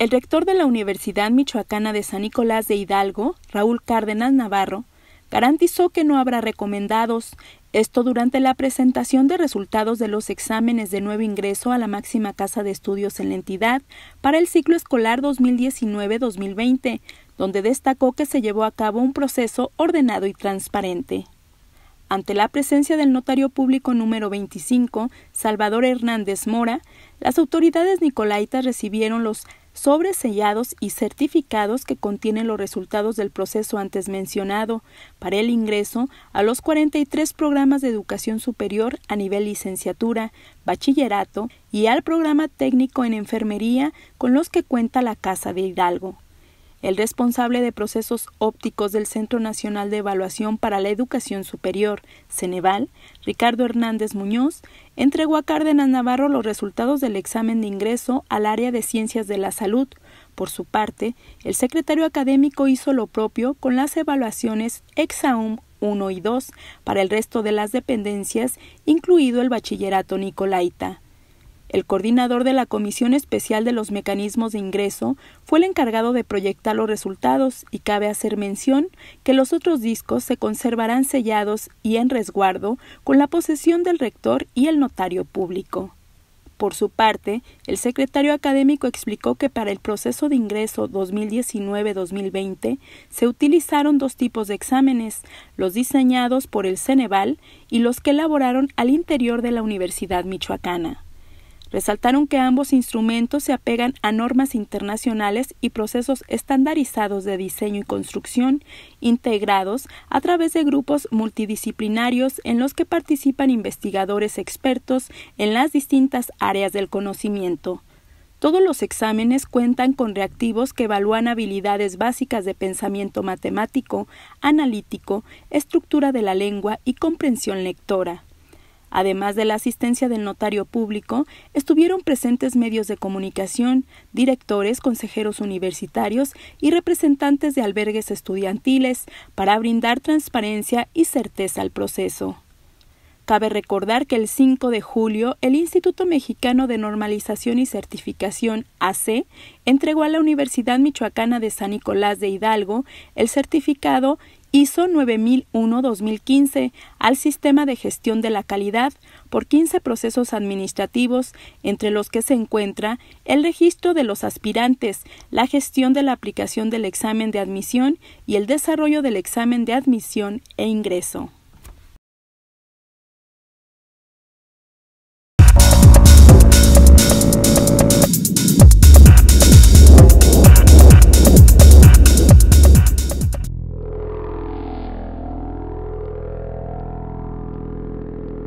El rector de la Universidad Michoacana de San Nicolás de Hidalgo, Raúl Cárdenas Navarro, garantizó que no habrá recomendados, esto durante la presentación de resultados de los exámenes de nuevo ingreso a la máxima casa de estudios en la entidad para el ciclo escolar 2019-2020, donde destacó que se llevó a cabo un proceso ordenado y transparente. Ante la presencia del notario público número 25, Salvador Hernández Mora, las autoridades nicolaitas recibieron los sobres sellados y certificados que contienen los resultados del proceso antes mencionado para el ingreso a los 43 programas de educación superior a nivel licenciatura, bachillerato y al programa técnico en enfermería con los que cuenta la Casa de Hidalgo el responsable de procesos ópticos del Centro Nacional de Evaluación para la Educación Superior, Ceneval, Ricardo Hernández Muñoz, entregó a Cárdenas Navarro los resultados del examen de ingreso al área de Ciencias de la Salud. Por su parte, el secretario académico hizo lo propio con las evaluaciones EXAUM 1 y 2 para el resto de las dependencias, incluido el bachillerato Nicolaita. El coordinador de la Comisión Especial de los Mecanismos de Ingreso fue el encargado de proyectar los resultados y cabe hacer mención que los otros discos se conservarán sellados y en resguardo con la posesión del rector y el notario público. Por su parte, el secretario académico explicó que para el proceso de ingreso 2019-2020 se utilizaron dos tipos de exámenes, los diseñados por el Ceneval y los que elaboraron al interior de la Universidad Michoacana. Resaltaron que ambos instrumentos se apegan a normas internacionales y procesos estandarizados de diseño y construcción, integrados a través de grupos multidisciplinarios en los que participan investigadores expertos en las distintas áreas del conocimiento. Todos los exámenes cuentan con reactivos que evalúan habilidades básicas de pensamiento matemático, analítico, estructura de la lengua y comprensión lectora. Además de la asistencia del notario público, estuvieron presentes medios de comunicación, directores, consejeros universitarios y representantes de albergues estudiantiles para brindar transparencia y certeza al proceso. Cabe recordar que el 5 de julio el Instituto Mexicano de Normalización y Certificación AC entregó a la Universidad Michoacana de San Nicolás de Hidalgo el certificado ISO 9001-2015 al Sistema de Gestión de la Calidad por 15 procesos administrativos, entre los que se encuentra el registro de los aspirantes, la gestión de la aplicación del examen de admisión y el desarrollo del examen de admisión e ingreso.